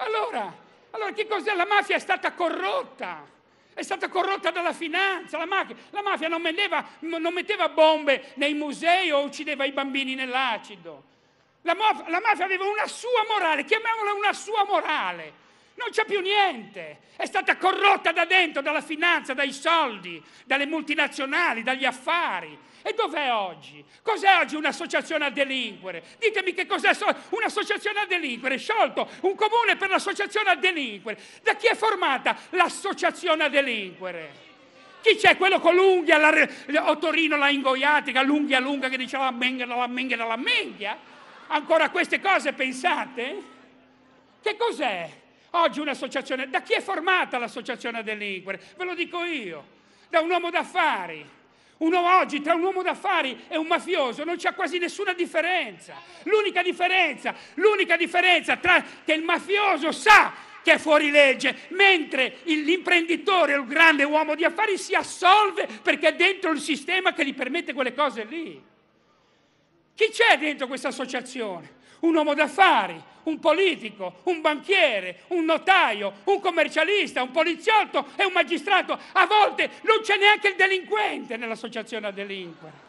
Allora, allora che cos'è? La mafia è stata corrotta. È stata corrotta dalla finanza, la mafia, la mafia non, metteva, non, metteva, bombe nei musei o uccideva i bambini nell'acido. La, la mafia aveva una sua morale, chiamiamola una sua morale non c'è più niente, è stata corrotta da dentro, dalla finanza, dai soldi, dalle multinazionali, dagli affari. E dov'è oggi? Cos'è oggi un'associazione a delinquere? Ditemi che cos'è un'associazione a delinquere, sciolto un comune per l'associazione a delinquere. Da chi è formata l'associazione a delinquere? Chi c'è? Quello con l'unghia, la, o Torino la ingoiatica, l'unghia lunga che diceva la menghia, la menghia, la menghia? Ancora queste cose pensate? Che cos'è? Oggi un'associazione, da chi è formata l'associazione a delinquere? Ve lo dico io, da un uomo d'affari. Uno oggi tra un uomo d'affari e un mafioso non c'è quasi nessuna differenza. L'unica differenza, l'unica differenza tra che il mafioso sa che è fuori legge, mentre l'imprenditore, il grande uomo di affari si assolve perché è dentro il sistema che gli permette quelle cose lì. Chi c'è dentro questa associazione? Un uomo d'affari, un politico, un banchiere, un notaio, un commercialista, un poliziotto e un magistrato. A volte non c'è neanche il delinquente nell'associazione a delinquere.